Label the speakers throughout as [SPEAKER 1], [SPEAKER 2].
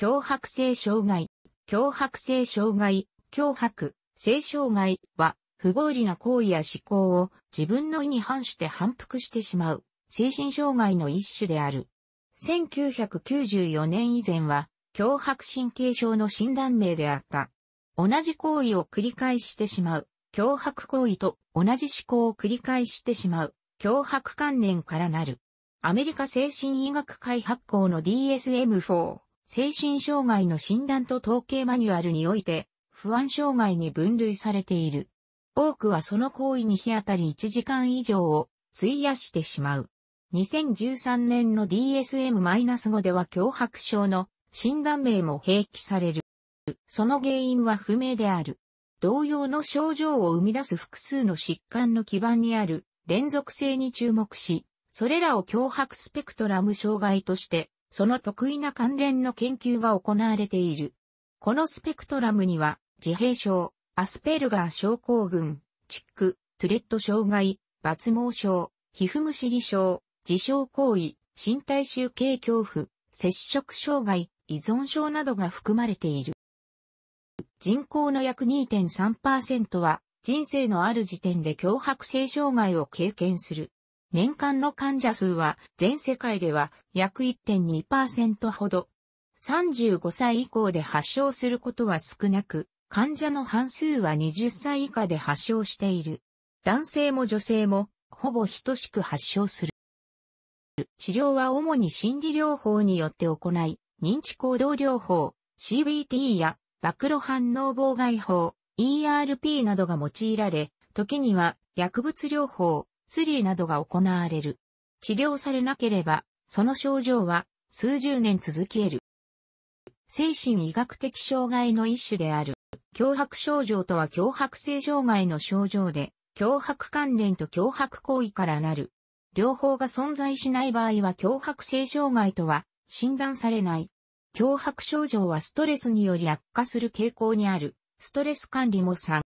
[SPEAKER 1] 脅迫性障害、脅迫性障害、脅迫、性障害は、不合理な行為や思考を自分の意に反して反復してしまう、精神障害の一種である。1994年以前は、脅迫神経症の診断名であった。同じ行為を繰り返してしまう、脅迫行為と同じ思考を繰り返してしまう、脅迫観念からなる。アメリカ精神医学会発行の DSM-4 精神障害の診断と統計マニュアルにおいて、不安障害に分類されている。多くはその行為に日当たり1時間以上を費やしてしまう。2013年の DSM-5 では脅迫症の診断名も併記される。その原因は不明である。同様の症状を生み出す複数の疾患の基盤にある連続性に注目し、それらを脅迫スペクトラム障害としてその得意な関連の研究が行われている。このスペクトラムには、自閉症、アスペルガー症候群、チック、トゥレット障害、抜毛症、皮膚むしり症、自傷行為、身体集計恐怖、接触障害、依存症などが含まれている。人口の約2.3%は人生のある時点で脅迫性障害を経験する。年間の患者数は全世界では約1.2%ほど。35歳以降で発症することは少なく、患者の半数は20歳以下で発症している。男性も女性もほぼ等しく発症する。治療は主に心理療法によって行い、認知行動療法、CBT や暴露反応妨害法、ERP などが用いられ、時には薬物療法、スリーなどが行われる。治療されなければ、その症状は数十年続き得る。精神医学的障害の一種である。脅迫症状とは脅迫性障害の症状で、脅迫関連と脅迫行為からなる。両方が存在しない場合は脅迫性障害とは診断されない。脅迫症状はストレスにより悪化する傾向にある。ストレス管理も3。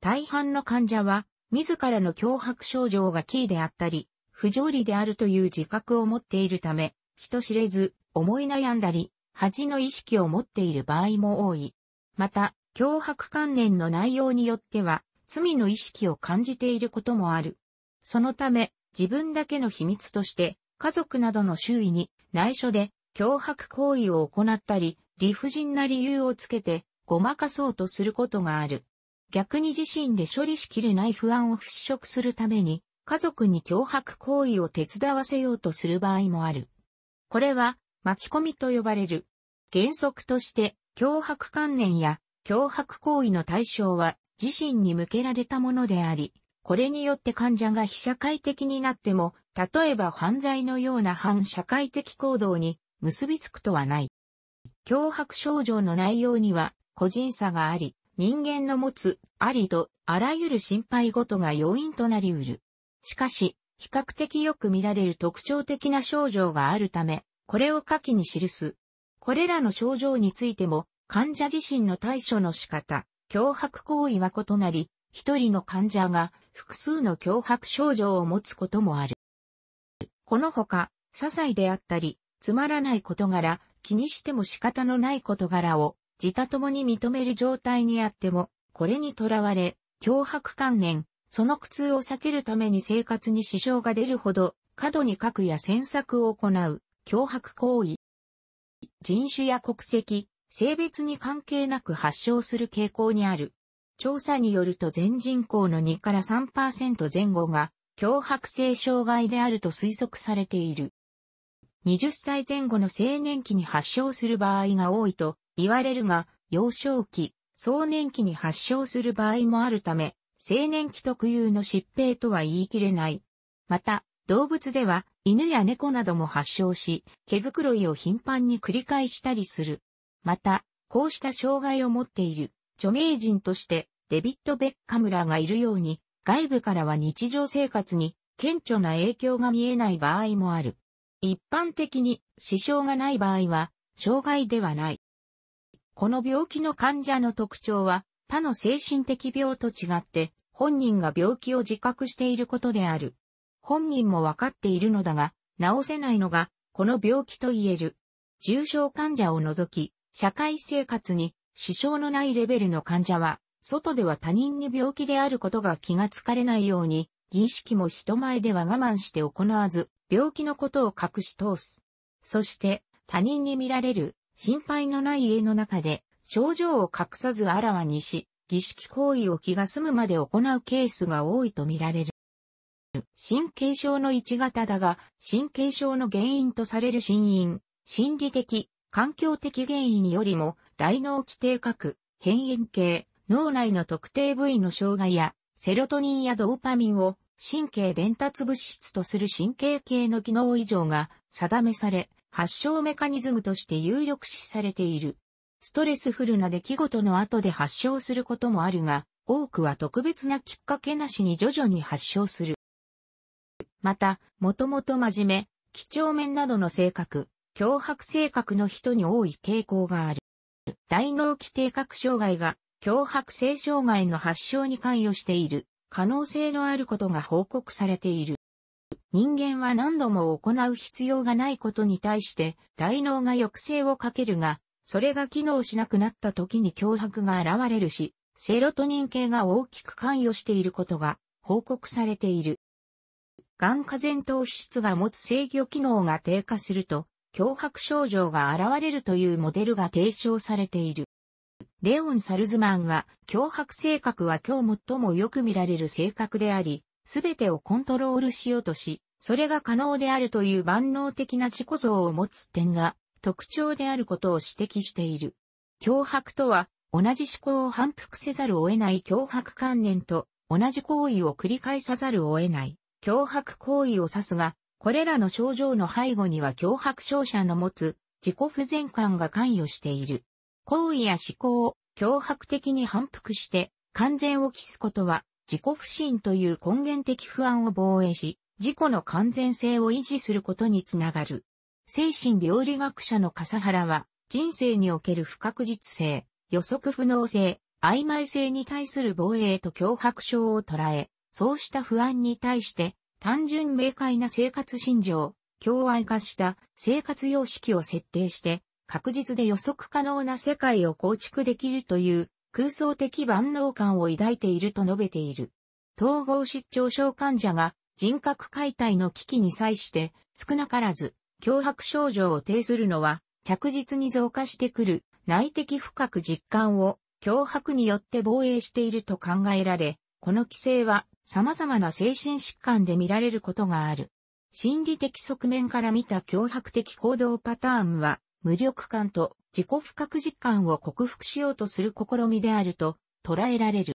[SPEAKER 1] 大半の患者は自らの脅迫症状がキーであったり、不条理であるという自覚を持っているため、人知れず、思い悩んだり、恥の意識を持っている場合も多い。また、脅迫観念の内容によっては、罪の意識を感じていることもある。そのため、自分だけの秘密として、家族などの周囲に内緒で脅迫行為を行ったり、理不尽な理由をつけてごまかそうとすることがある。逆に自身で処理しきれない不安を払拭するために、家族に脅迫行為を手伝わせようとする場合もある。これは、巻き込みと呼ばれる。原則として、脅迫観念や脅迫行為の対象は自身に向けられたものであり、これによって患者が非社会的になっても、例えば犯罪のような反社会的行動に結びつくとはない。脅迫症状の内容には個人差があり、人間の持つありとあらゆる心配事が要因となりうる。しかし、比較的よく見られる特徴的な症状があるため、これを下記に記す。これらの症状についても、患者自身の対処の仕方、脅迫行為は異なり、一人の患者が複数の脅迫症状を持つこともある。このほか、些細であったり、つまらない事柄、気にしても仕方のない事柄を自他ともに認める状態にあっても、これにとらわれ、脅迫観念、その苦痛を避けるために生活に支障が出るほど、過度に核や詮索を行う、脅迫行為。人種や国籍、性別に関係なく発症する傾向にある。調査によると全人口の2から3%前後が脅迫性障害であると推測されている。20歳前後の青年期に発症する場合が多いと言われるが、幼少期、壮年期に発症する場合もあるため、青年期特有の疾病とは言い切れない。また、動物では犬や猫なども発症し、毛づくろいを頻繁に繰り返したりする。また、こうした障害を持っている著名人としてデビッド・ベッカムらがいるように、外部からは日常生活に顕著な影響が見えない場合もある。一般的に支障がない場合は、障害ではない。この病気の患者の特徴は、他の精神的病と違って、本人が病気を自覚していることである。本人もわかっているのだが、治せないのが、この病気と言える。重症患者を除き、社会生活に支障のないレベルの患者は、外では他人に病気であることが気がつかれないように、儀式も人前では我慢して行わず、病気のことを隠し通す。そして、他人に見られる心配のない家の中で、症状を隠さずあらわにし、儀式行為を気が済むまで行うケースが多いとみられる。神経症の一型だが、神経症の原因とされる心因、心理的、環境的原因よりも、大脳基底核、変炎系、脳内の特定部位の障害や、セロトニンやドーパミンを神経伝達物質とする神経系の機能異常が定めされ、発症メカニズムとして有力視されている。ストレスフルな出来事の後で発症することもあるが、多くは特別なきっかけなしに徐々に発症する。また、もともと真面目、几帳面などの性格、脅迫性格の人に多い傾向がある。大脳基底核障害が脅迫性障害の発症に関与している可能性のあることが報告されている。人間は何度も行う必要がないことに対して大脳が抑制をかけるが、それが機能しなくなった時に脅迫が現れるし、セロトニン系が大きく関与していることが報告されている。眼下前頭皮質が持つ制御機能が低下すると、脅迫症状が現れるというモデルが提唱されている。レオン・サルズマンは、脅迫性格は今日最もよく見られる性格であり、すべてをコントロールしようとし、それが可能であるという万能的な自己像を持つ点が特徴であることを指摘している。脅迫とは、同じ思考を反復せざるを得ない脅迫観念と、同じ行為を繰り返さざるを得ない脅迫行為を指すが、これらの症状の背後には脅迫症者の持つ自己不全感が関与している。行為や思考を脅迫的に反復して完全を期すことは自己不信という根源的不安を防衛し、自己の完全性を維持することにつながる。精神病理学者の笠原は、人生における不確実性、予測不能性、曖昧性に対する防衛と脅迫症を捉え、そうした不安に対して、単純明快な生活心情、境愛化した生活様式を設定して、確実で予測可能な世界を構築できるという空想的万能感を抱いていると述べている。統合失調症患者が人格解体の危機に際して少なからず脅迫症状を呈するのは着実に増加してくる内的深く実感を脅迫によって防衛していると考えられ、この規制は様々な精神疾患で見られることがある。心理的側面から見た脅迫的行動パターンは無力感と自己不覚実感を克服しようとする試みであると捉えられる。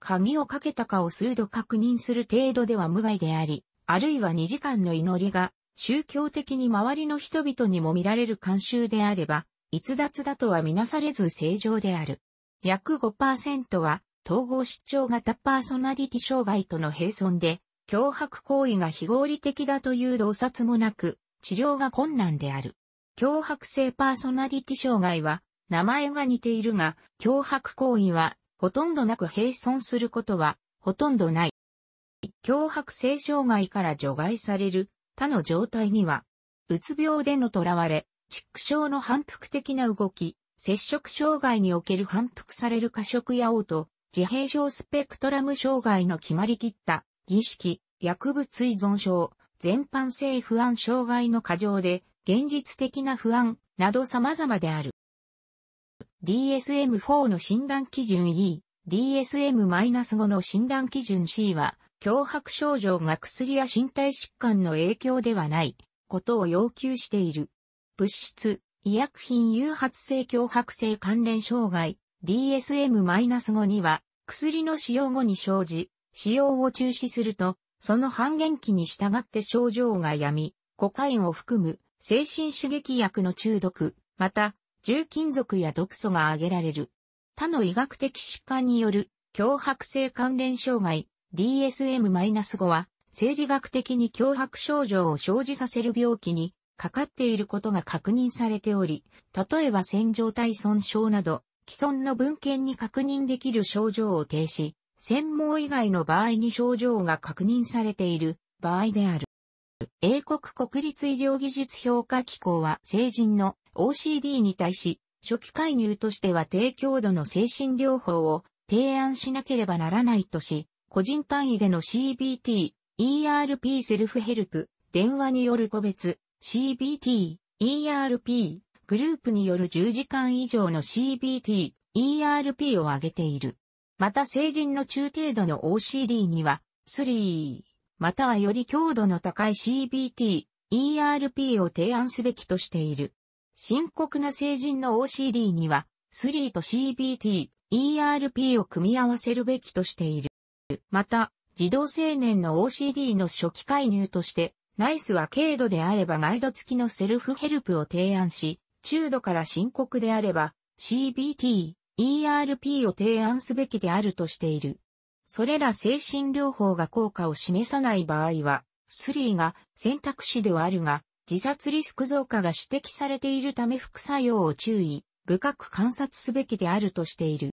[SPEAKER 1] 鍵をかけたかを数度確認する程度では無害であり、あるいは2時間の祈りが宗教的に周りの人々にも見られる慣習であれば、逸脱だとはみなされず正常である。約5%は統合失調型パーソナリティ障害との並存で、脅迫行為が非合理的だという洞察もなく、治療が困難である。脅迫性パーソナリティ障害は、名前が似ているが、脅迫行為は、ほとんどなく並存することは、ほとんどない。脅迫性障害から除外される他の状態には、うつ病での囚われ、畜生の反復的な動き、接触障害における反復される過食や嘔吐、自閉症スペクトラム障害の決まりきった儀式、薬物依存症、全般性不安障害の過剰で現実的な不安など様々である。DSM-4 の診断基準 E、DSM-5 の診断基準 C は、脅迫症状が薬や身体疾患の影響ではないことを要求している。物質、医薬品誘発性脅迫性関連障害 DSM-5 には薬の使用後に生じ、使用を中止すると、その半減期に従って症状が止み、コカインを含む精神刺激薬の中毒、また、重金属や毒素が挙げられる。他の医学的疾患による脅迫性関連障害 DSM-5 は、生理学的に脅迫症状を生じさせる病気にかかっていることが確認されており、例えば洗浄体損傷など、既存の文献に確認できる症状を停止、専門以外の場合に症状が確認されている場合である。英国国立医療技術評価機構は成人の OCD に対し、初期介入としては低強度の精神療法を提案しなければならないとし、個人単位での CBT、ERP セルフヘルプ、電話による個別、CBT、ERP、グループによる10時間以上の CBT、ERP を挙げている。また成人の中程度の OCD には、3、またはより強度の高い CBT、ERP を提案すべきとしている。深刻な成人の OCD には、3と CBT、ERP を組み合わせるべきとしている。また、児童青年の OCD の初期介入として、ナイスは軽度であればガイド付きのセルフヘルプを提案し、中度から深刻であれば CBT、ERP を提案すべきであるとしている。それら精神療法が効果を示さない場合は、スリーが選択肢ではあるが、自殺リスク増加が指摘されているため副作用を注意、深く観察すべきであるとしている。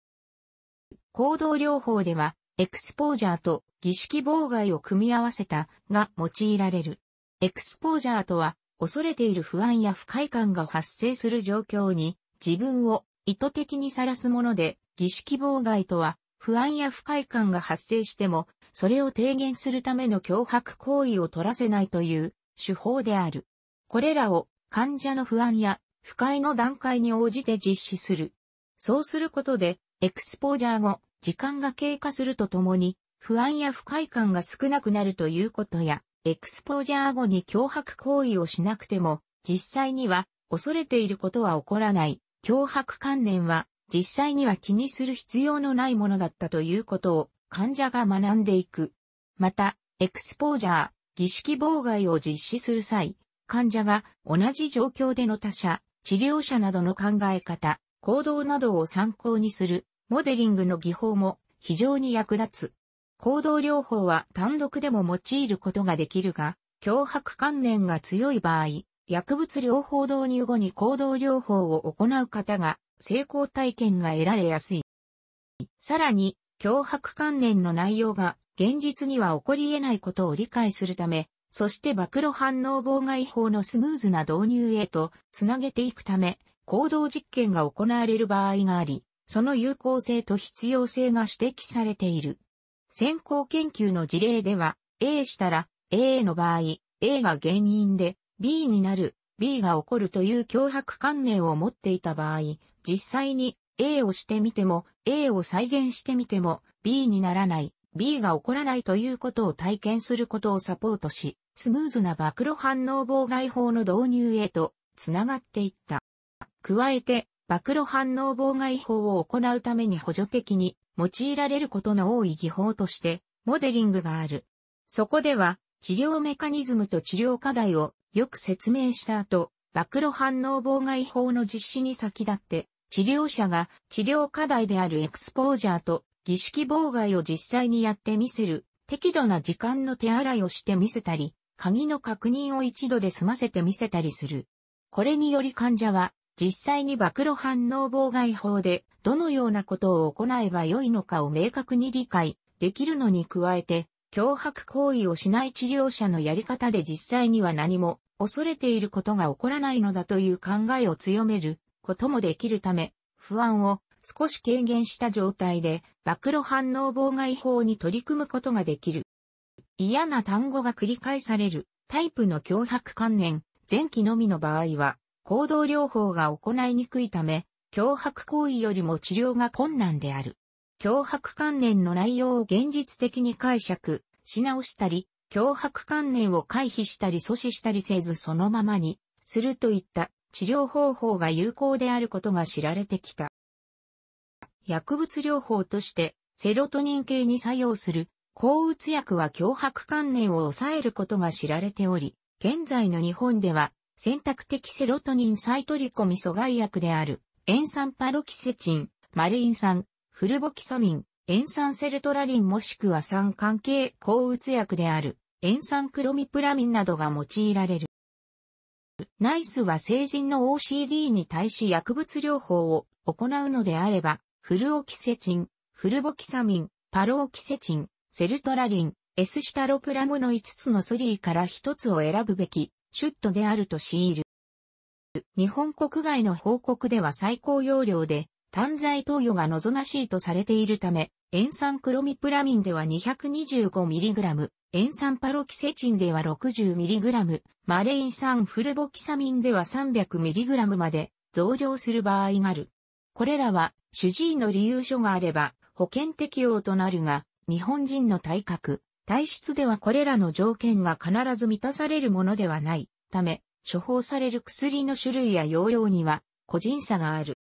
[SPEAKER 1] 行動療法では、エクスポージャーと儀式妨害を組み合わせたが用いられる。エクスポージャーとは、恐れている不安や不快感が発生する状況に自分を意図的にさらすもので、儀式妨害とは不安や不快感が発生しても、それを低減するための脅迫行為を取らせないという手法である。これらを患者の不安や不快の段階に応じて実施する。そうすることで、エクスポージャー後、時間が経過するとともに、不安や不快感が少なくなるということや、エクスポージャー後に脅迫行為をしなくても、実際には恐れていることは起こらない、脅迫観念は実際には気にする必要のないものだったということを患者が学んでいく。また、エクスポージャー、儀式妨害を実施する際、患者が同じ状況での他者、治療者などの考え方、行動などを参考にするモデリングの技法も非常に役立つ。行動療法は単独でも用いることができるが、脅迫観念が強い場合、薬物療法導入後に行動療法を行う方が成功体験が得られやすい。さらに、脅迫観念の内容が現実には起こり得ないことを理解するため、そして暴露反応妨害法のスムーズな導入へとつなげていくため、行動実験が行われる場合があり、その有効性と必要性が指摘されている。先行研究の事例では、A したら A の場合、A が原因で B になる、B が起こるという脅迫観念を持っていた場合、実際に A をしてみても、A を再現してみても、B にならない、B が起こらないということを体験することをサポートし、スムーズな暴露反応妨害法の導入へと、つながっていった。加えて、暴露反応妨害法を行うために補助的に用いられることの多い技法として、モデリングがある。そこでは、治療メカニズムと治療課題をよく説明した後、暴露反応妨害法の実施に先立って、治療者が治療課題であるエクスポージャーと儀式妨害を実際にやってみせる、適度な時間の手洗いをしてみせたり、鍵の確認を一度で済ませてみせたりする。これにより患者は実際に暴露反応妨害法でどのようなことを行えばよいのかを明確に理解できるのに加えて、脅迫行為をしない治療者のやり方で実際には何も恐れていることが起こらないのだという考えを強めることもできるため、不安を少し軽減した状態で、暴露反応妨害法に取り組むことができる。嫌な単語が繰り返されるタイプの脅迫観念、前期のみの場合は、行動療法が行いにくいため、脅迫行為よりも治療が困難である。脅迫観念の内容を現実的に解釈、し直したり、脅迫観念を回避したり阻止したりせずそのままに、するといった治療方法が有効であることが知られてきた。薬物療法としてセロトニン系に作用する抗うつ薬は脅迫観念を抑えることが知られており、現在の日本では選択的セロトニンサイトリコミ阻害薬である塩酸パロキセチン、マイン酸、フルボキソミン、塩酸セルトラリンもしくは酸関係抗うつ薬である塩酸クロミプラミンなどが用いられる。ナイスは成人の OCD に対し薬物療法を行うのであれば、フルオキセチン、フルボキサミン、パロオキセチン、セルトラリン、エスシタロプラムの5つの3から1つを選ぶべき、シュットであると強いる。日本国外の報告では最高容量で、単剤投与が望ましいとされているため、塩酸クロミプラミンでは 225mg、塩酸パロキセチンでは 60mg、マレイン酸フルボキサミンでは 300mg まで増量する場合がある。これらは主治医の理由書があれば保険適用となるが、日本人の体格、体質ではこれらの条件が必ず満たされるものではないため、処方される薬の種類や容量には個人差がある。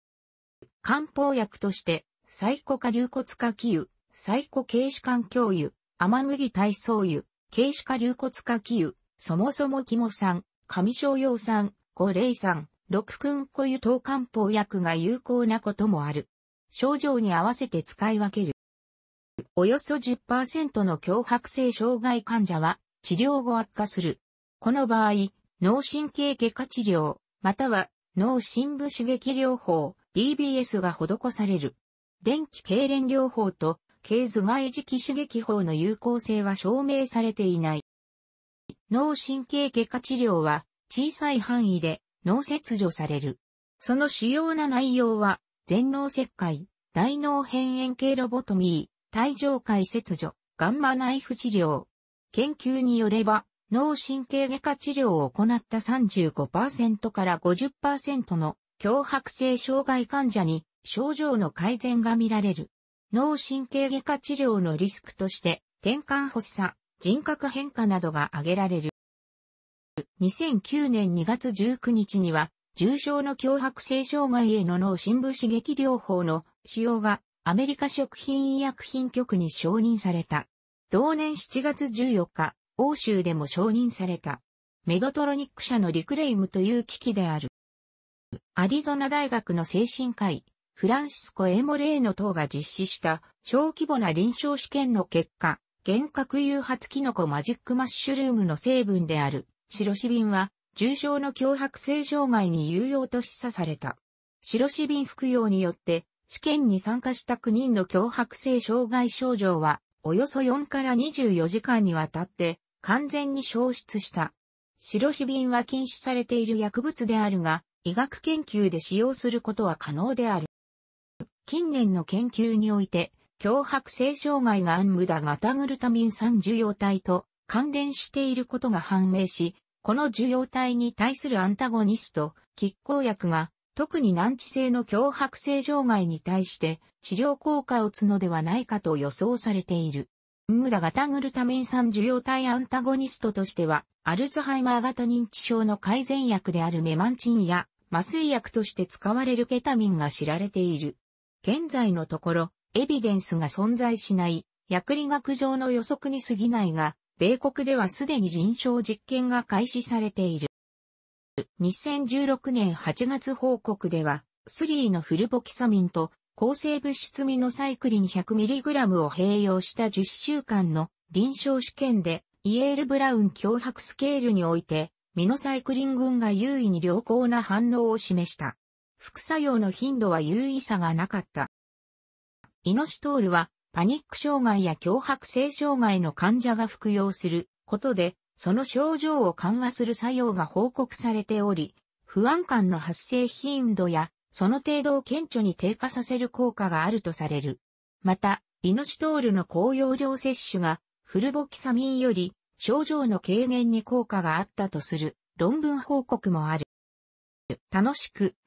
[SPEAKER 1] 漢方薬として、サイコ下流骨化器油、サイコ軽視環境油、甘麦体操油、軽視化流骨化器油、そもそも肝酸、上昇用酸、五霊酸、六君固油等漢方薬が有効なこともある。症状に合わせて使い分ける。およそ10%の強迫性障害患者は治療後悪化する。この場合、脳神経外科治療、または脳深部刺激療法、DBS が施される。電気痙攣療法と経頭蓋磁気刺激法の有効性は証明されていない。脳神経外科治療は小さい範囲で脳切除される。その主要な内容は全脳切開、大脳辺縁系ロボトミー、体上界切除、ガンマナイフ治療。研究によれば、脳神経外科治療を行った35%から50%の強迫性障害患者に症状の改善が見られる。脳神経外科治療のリスクとして、転換発作、人格変化などが挙げられる。2009年2月19日には、重症の脅迫性障害への脳深部刺激療法の使用がアメリカ食品医薬品局に承認された。同年7月14日、欧州でも承認された。メドトロニック社のリクレイムという機器である。アリゾナ大学の精神科医、フランシスコ・エモレーノ等が実施した小規模な臨床試験の結果、幻覚誘発キノコマジックマッシュルームの成分であるシロシビンは重症の脅迫性障害に有用と示唆された。シロシビン服用によって試験に参加した9人の脅迫性障害症状はおよそ4から24時間にわたって完全に消失した。シロシビンは禁止されている薬物であるが、医学研究で使用することは可能である。近年の研究において、脅迫性障害がアンムダガタグルタミン酸受容体と関連していることが判明し、この受容体に対するアンタゴニスト、拮抗薬が、特に難治性の脅迫性障害に対して治療効果を打つのではないかと予想されている。ムダガタグルタミン酸受容体アンタゴニストとしては、アルツハイマー型認知症の改善薬であるメマンチンや麻酔薬として使われるケタミンが知られている。現在のところ、エビデンスが存在しない、薬理学上の予測に過ぎないが、米国ではすでに臨床実験が開始されている。2016年8月報告では、スリーのフルボキサミンと抗生物質ミノサイクリン 100mg を併用した10週間の臨床試験で、イエール・ブラウン脅迫スケールにおいて、ミノサイクリン群が優位に良好な反応を示した。副作用の頻度は有意差がなかった。イノシトールはパニック障害や強迫性障害の患者が服用することで、その症状を緩和する作用が報告されており、不安感の発生頻度や、その程度を顕著に低下させる効果があるとされる。また、イノシトールの高容量摂取が、フルボキサミンより症状の軽減に効果があったとする論文報告もある。楽しく